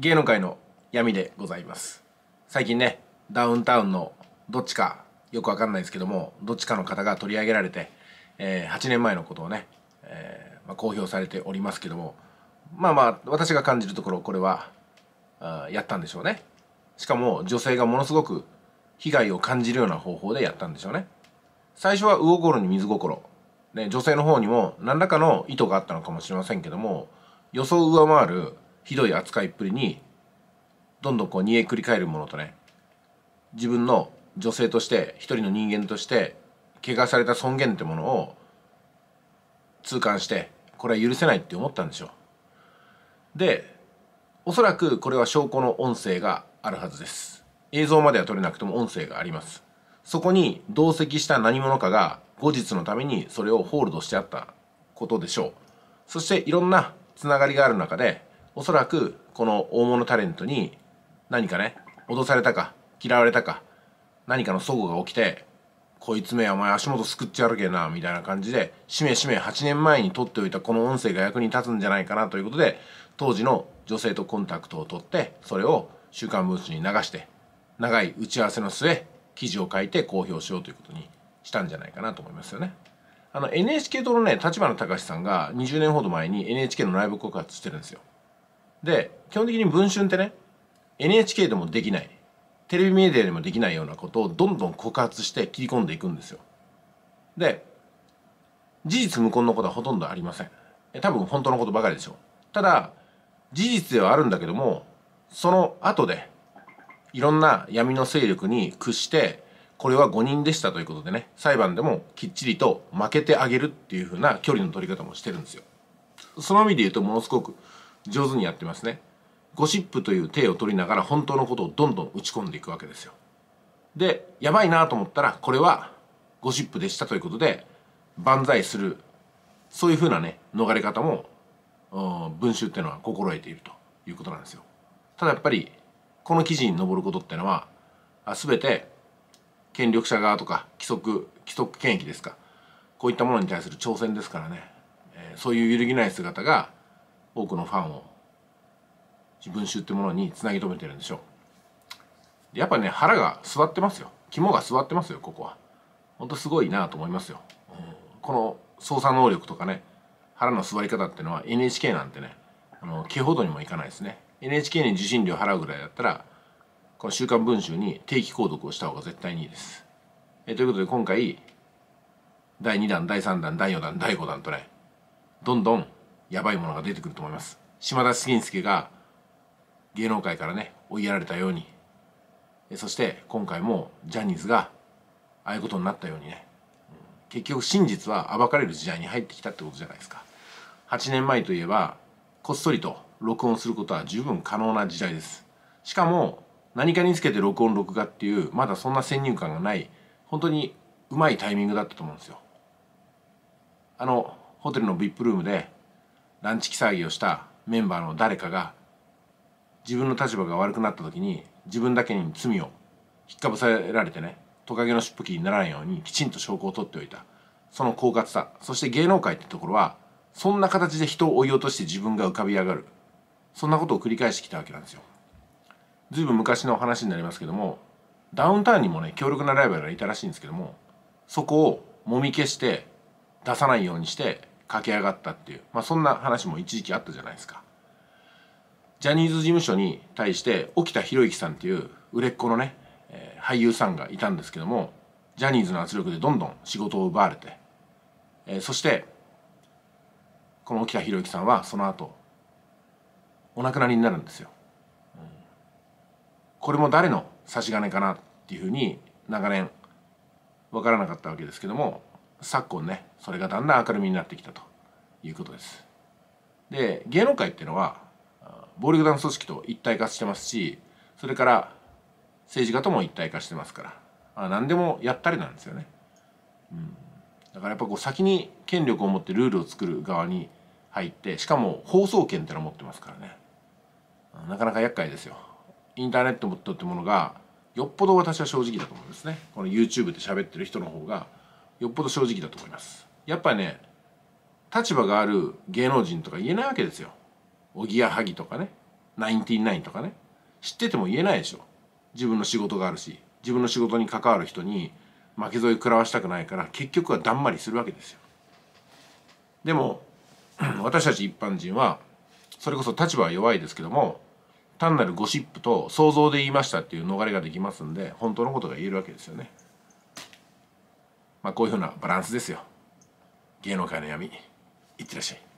芸能界の闇でございます最近ねダウンタウンのどっちかよくわかんないですけどもどっちかの方が取り上げられて、えー、8年前のことをね、えー、まあ、公表されておりますけどもまあまあ私が感じるところこれはあやったんでしょうねしかも女性がものすごく被害を感じるような方法でやったんでしょうね最初は魚心に水心、ね、女性の方にも何らかの意図があったのかもしれませんけども予想を上回るひどい扱いっぷりにどんどんこう煮えくり返るものとね自分の女性として一人の人間として怪我された尊厳ってものを痛感してこれは許せないって思ったんでしょうでおそらくこれは証拠の音声があるはずです映像までは撮れなくても音声がありますそこに同席した何者かが後日のためにそれをホールドしてあったことでしょうそしていろんなつながりがある中でおそらくこの大物タレントに何かね脅されたか嫌われたか何かの齟齬が起きてこいつめお前足元すくっちゃるけなみたいな感じでしめしめ8年前に撮っておいたこの音声が役に立つんじゃないかなということで当時の女性とコンタクトを取ってそれを「週刊文春」に流して長い打ち合わせの末記事を書いて公表しようということにしたんじゃないかなと思いますよね。あの NHK 党のね立花隆さんが20年ほど前に NHK の内部告発してるんですよ。で基本的に文春ってね NHK でもできないテレビメディアでもできないようなことをどんどん告発して切り込んでいくんですよ。で事実無根のことはほとんどありません。多分本当のことばかりでしょう。ただ事実ではあるんだけどもその後でいろんな闇の勢力に屈してこれは誤認でしたということでね裁判でもきっちりと負けてあげるっていうふうな距離の取り方もしてるんですよ。その意味で言うとものすごく上手にやってますねゴシップという体を取りながら本当のことをどんどん打ち込んでいくわけですよでやばいなと思ったらこれはゴシップでしたということで万歳するそういうふうなね逃れ方も文集っていうのは心得ているということなんですよただやっぱりこの記事に上ることっていうのは全て権力者側とか規則規則権益ですかこういったものに対する挑戦ですからね、えー、そういう揺るぎない姿が多くのファンを自分ってものにつなぎ止めてるんでしょうやっぱね腹が座ってますよ肝が座ってますよここはほんとすごいなと思いますよ、うん、この操作能力とかね腹の座り方っていうのは NHK なんてねあの毛ほどにもいかないですね NHK に受信料払うぐらいだったらこの「週刊文春」に定期購読をした方が絶対にいいですえということで今回第2弾第3弾第4弾第5弾とねどんどんやばいものが出てくると思います島田紳介が芸能界からね追いやられたようにそして今回もジャニーズがああいうことになったようにね結局真実は暴かれる時代に入ってきたってことじゃないですか8年前といえばこっそりと録音することは十分可能な時代ですしかも何かにつけて録音録画っていうまだそんな先入観がない本当にうまいタイミングだったと思うんですよあのホテルの VIP ルームでランチ騒ぎをしたメンバーの誰かが自分の立場が悪くなった時に自分だけに罪を引っかぶさられてねトカゲの尻尾切りにならないようにきちんと証拠を取っておいたその狡猾さそして芸能界ってところはそんな形で人を追い落として自分が浮かび上がるそんなことを繰り返してきたわけなんですよずいぶん昔の話になりますけどもダウンタウンにもね強力なライバルがいたらしいんですけどもそこをもみ消して出さないようにして駆け上がったっていう、まあ、そんな話も一時期あったじゃないですかジャニーズ事務所に対して沖田博之さんっていう売れっ子のね、え俳優さんがいたんですけどもジャニーズの圧力でどんどん仕事を奪われて、えそしてこの沖田博之さんはその後お亡くなりになるんですよ、これも誰の差し金かなっていうふうに長年分からなかったわけですけども昨今ねそれがだんだん明るみになってきたということです。で芸能界っていうのは暴力団組織と一体化してますしそれから政治家とも一体化してますからあ何でもやったりなんですよね。うん、だからやっぱこう先に権力を持ってルールを作る側に入ってしかも放送権ってのを持ってますからねなかなか厄介ですよインターネットってものがよっぽど私は正直だと思うんですねこの YouTube で喋ってる人の方がよっぽど正直だと思いますやっぱね立場がある芸能人とか言えないわけですよおぎやはぎとかねナインティナインとかね知ってても言えないでしょ自分の仕事があるし自分の仕事に関わる人に負け添え食らわしたくないから結局はだんまりするわけですよでも 私たち一般人はそれこそ立場は弱いですけども単なるゴシップと想像で言いましたっていう逃れができますんで本当のことが言えるわけですよね。まあ、こういうふうなバランスですよ芸能界の闇いってらっしゃい